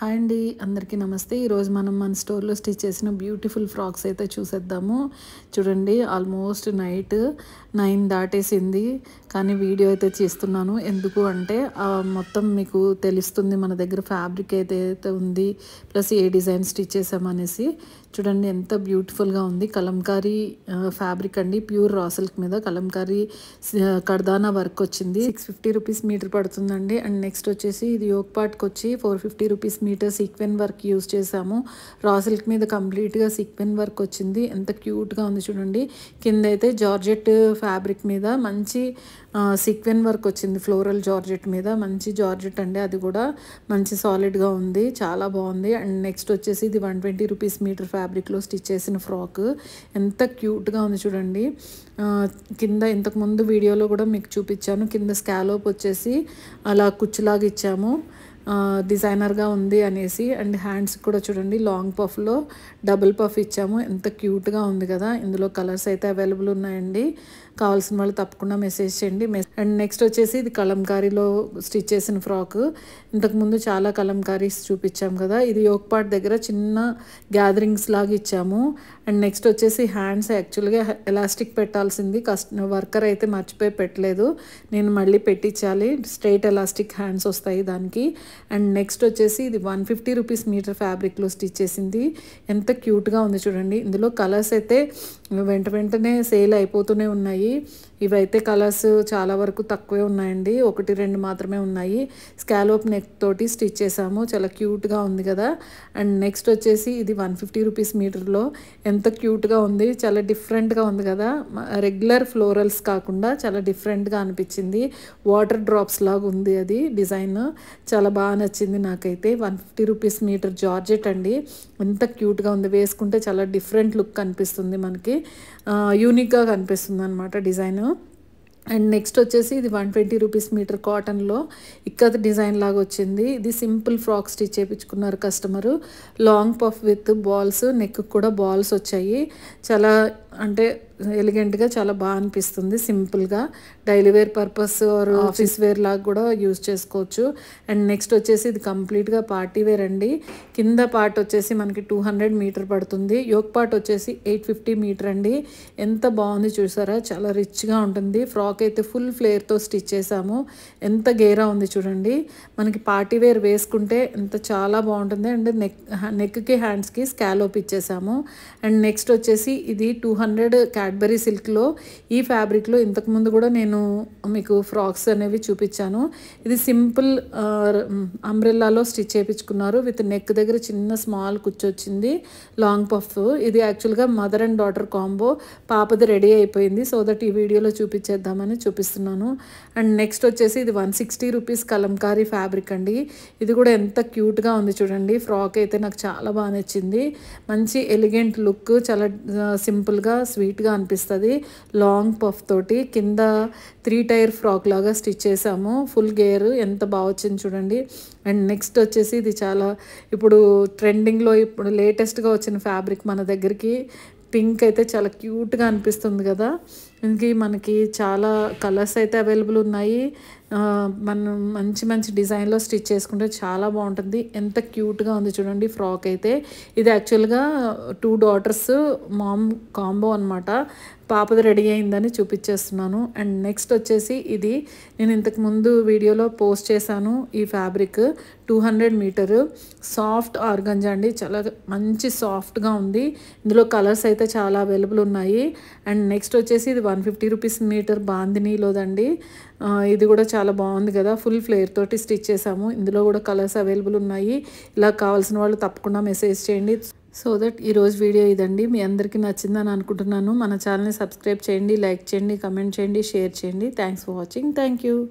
hi అండి అందరికీ నమస్తే ఈరోజు మనం మన స్టోర్లో స్టిచ్ చేసిన బ్యూటిఫుల్ ఫ్రాక్స్ అయితే చూసేద్దాము చూడండి ఆల్మోస్ట్ నైట్ నైన్ దాటేసింది కానీ వీడియో అయితే చేస్తున్నాను ఎందుకు అంటే మొత్తం మీకు తెలుస్తుంది మన దగ్గర ఫ్యాబ్రిక్ ఏదైతే ఉంది ప్లస్ ఏ డిజైన్ స్టిచ్ చేసామనేసి చూడండి ఎంత బ్యూటిఫుల్గా ఉంది కలంకారీ ఫ్యాబ్రిక్ అండి ప్యూర్ రాసల్క్ మీద కలంకారీ కడదానా వర్క్ వచ్చింది సిక్స్ ఫిఫ్టీ రూపీస్ మీటర్ పడుతుందండి అండ్ నెక్స్ట్ వచ్చేసి ఇది యోగ్ పాట్కి వచ్చి four fifty rupees metre metre sequin work use చేశాము రా సిల్క్ మీద కంప్లీట్గా సీక్వెన్ వర్క్ వచ్చింది ఎంత క్యూట్గా ఉంది చూడండి కింద అయితే జార్జెట్ ఫ్యాబ్రిక్ మీద మంచి సీక్వెన్ వర్క్ వచ్చింది ఫ్లోరల్ జార్జెట్ మీద మంచి జార్జెట్ అండి అది కూడా మంచి సాలిడ్గా ఉంది చాలా బాగుంది అండ్ నెక్స్ట్ వచ్చేసి ఇది వన్ ట్వంటీ రూపీస్ మీటర్ ఫ్యాబ్రిక్లో స్టిచ్ చేసిన ఫ్రాక్ ఎంత క్యూట్గా ఉంది చూడండి కింద ఇంతకుముందు వీడియోలో కూడా మీకు చూపించాను కింద స్కాలోప్ వచ్చేసి అలా కుచ్చులాగా ఇచ్చాము డిజైనర్గా ఉంది అనేసి అండ్ హ్యాండ్స్ కూడా చూడండి లాంగ్ పఫ్లో డబుల్ పఫ్ ఇచ్చాము ఎంత క్యూట్గా ఉంది కదా ఇందులో కలర్స్ అయితే అవైలబుల్ ఉన్నాయండి కావాల్సిన వాళ్ళు తప్పకుండా మెసేజ్ చేయండి అండ్ నెక్స్ట్ వచ్చేసి ఇది కలంకారీలో స్టిచ్ చేసిన ఫ్రాక్ ఇంతకుముందు చాలా కలంకారీస్ చూపించాము కదా ఇది యోక్పాట్ దగ్గర చిన్న గ్యాదరింగ్స్ లాగా ఇచ్చాము అండ్ నెక్స్ట్ వచ్చేసి హ్యాండ్స్ యాక్చువల్గా ఎలాస్టిక్ పెట్టాల్సింది కస్ట వర్కర్ అయితే మర్చిపోయి పెట్టలేదు నేను మళ్ళీ పెట్టించాలి స్ట్రైట్ ఎలాస్టిక్ హ్యాండ్స్ వస్తాయి దానికి అండ్ నెక్స్ట్ వచ్చేసి ఇది వన్ ఫిఫ్టీ రూపీస్ మీటర్ ఫ్యాబ్రిక్లో స్టిచ్ చేసింది ఎంత క్యూట్గా ఉంది చూడండి ఇందులో కలర్స్ అయితే వెంట వెంటనే సేల్ అయిపోతూనే ఉన్నాయి ఇవైతే కలర్స్ చాలా వరకు తక్కువే ఉన్నాయండి ఒకటి రెండు మాత్రమే ఉన్నాయి స్కాలోప్ నెక్ తోటి స్టిచ్ చేసాము చాలా క్యూట్గా ఉంది కదా అండ్ నెక్స్ట్ వచ్చేసి ఇది వన్ ఫిఫ్టీ రూపీస్ మీటర్లో ఎంత క్యూట్గా ఉంది చాలా డిఫరెంట్గా ఉంది కదా రెగ్యులర్ ఫ్లోరల్స్ కాకుండా చాలా డిఫరెంట్గా అనిపించింది వాటర్ డ్రాప్స్ లాగా ఉంది అది డిజైన్ చాలా బాగా నచ్చింది నాకైతే one fifty rupees metre georgette అండి ఎంత క్యూట్గా ఉంది వేసుకుంటే చాలా డిఫరెంట్ లుక్ కనిపిస్తుంది మనకి యూనిక్గా కనిపిస్తుంది అనమాట డిజైను అండ్ నెక్స్ట్ వచ్చేసి ఇది వన్ ట్వంటీ రూపీస్ మీటర్ కాటన్లో ఇక్కత డిజైన్ లాగా వచ్చింది ఇది సింపుల్ ఫ్రాక్ స్టిచ్ చేయించుకున్నారు customer long puff with balls neck కూడా బాల్స్ వచ్చాయి చాలా అంటే ఎలిగెంట్గా చాలా బాగా అనిపిస్తుంది సింపుల్గా daily wear purpose or office wear లాగా కూడా యూజ్ చేసుకోవచ్చు అండ్ నెక్స్ట్ వచ్చేసి ఇది కంప్లీట్గా పార్టీ వేర్ అండి కింద పార్ట్ వచ్చేసి మనకి టూ హండ్రెడ్ మీటర్ పడుతుంది యోక్ పార్ట్ వచ్చేసి ఎయిట్ ఫిఫ్టీ మీటర్ అండి ఎంత బాగుంది చూసారా చాలా రిచ్గా ఉంటుంది ఫ్రాక్ అయితే ఫుల్ ఫ్లేర్తో స్టిచ్ చేసాము ఎంత గేరా ఉంది చూడండి మనకి పార్టీ వేర్ వేసుకుంటే ఎంత చాలా బాగుంటుంది అండ్ నెక్ నెక్కి హ్యాండ్స్కి స్కాలోప్ ఇచ్చేసాము అండ్ నెక్స్ట్ వచ్చేసి ఇది టూ హండ్రెడ్ క్యాడ్బరీ సిల్క్లో ఈ ఫ్యాబ్రిక్లో ఇంతకుముందు కూడా నేను మీకు ఫ్రాక్స్ అనేవి చూపించాను ఇది సింపుల్ అంబ్రెల్లాలో స్టిచ్ చేయించుకున్నారు విత్ నెక్ దగ్గర చిన్న స్మాల్ కుచ్చొచ్చింది లాంగ్ పఫ్ ఇది యాక్చువల్గా మదర్ అండ్ డాటర్ కాంబో పాపది రెడీ అయిపోయింది సో దట్ ఈ వీడియోలో చూపించేద్దామని చూపిస్తున్నాను అండ్ నెక్స్ట్ వచ్చేసి ఇది one sixty rupees Kalamkari fabric అండి ఇది కూడా ఎంత క్యూట్గా ఉంది చూడండి ఫ్రాక్ అయితే నాకు చాలా బాగా నచ్చింది మంచి ఎలిగెంట్ లుక్ చాలా సింపుల్గా మంచిగా స్వీట్గా అనిపిస్తుంది లాంగ్ పఫ్ తోటి కింద త్రీ టైర్ ఫ్రాక్ లాగా స్టిచ్ చేసాము ఫుల్ గేర్ ఎంత బాగా వచ్చింది చూడండి అండ్ నెక్స్ట్ వచ్చేసి ఇది చాలా ఇప్పుడు ట్రెండింగ్లో ఇప్పుడు లేటెస్ట్గా వచ్చిన ఫ్యాబ్రిక్ మన దగ్గరికి పింక్ అయితే చాలా క్యూట్గా అనిపిస్తుంది కదా ఇంకే మనకి చాలా కలర్స్ అయితే అవైలబుల్ ఉన్నాయి మనం మంచి మంచి డిజైన్లో స్టిచ్ చేసుకుంటే చాలా బాగుంటుంది ఎంత క్యూట్గా ఉంది చూడండి ఫ్రాక్ అయితే ఇది యాక్చువల్గా టూ డాటర్స్ మామ్ కాంబో అనమాట పాపది రెడీ అయిందని చూపించేస్తున్నాను అండ్ నెక్స్ట్ వచ్చేసి ఇది నేను ఇంతకు ముందు వీడియోలో పోస్ట్ చేశాను ఈ fabric two hundred metre soft organza అండి చాలా మంచి సాఫ్ట్గా ఉంది ఇందులో కలర్స్ అయితే చాలా అవైలబుల్ ఉన్నాయి అండ్ నెక్స్ట్ వచ్చేసి ఇది వన్ ఫిఫ్టీ రూపీస్ మీటర్ బాందినీలోదండి ఇది కూడా చాలా బాగుంది కదా ఫుల్ ఫ్లేయర్ తోటి స్టిచ్ చేసాము ఇందులో కూడా కలర్స్ అవైలబుల్ ఉన్నాయి ఇలా కావాల్సిన వాళ్ళు తప్పకుండా మెసేజ్ చేయండి సో దట్ ఈరోజు వీడియో ఇదండి మీ అందరికీ నచ్చిందని అనుకుంటున్నాను మన ఛానల్ని సబ్స్క్రైబ్ చేయండి లైక్ చేయండి కమెంట్ చేయండి షేర్ చేయండి థ్యాంక్స్ ఫర్ వాచింగ్ థ్యాంక్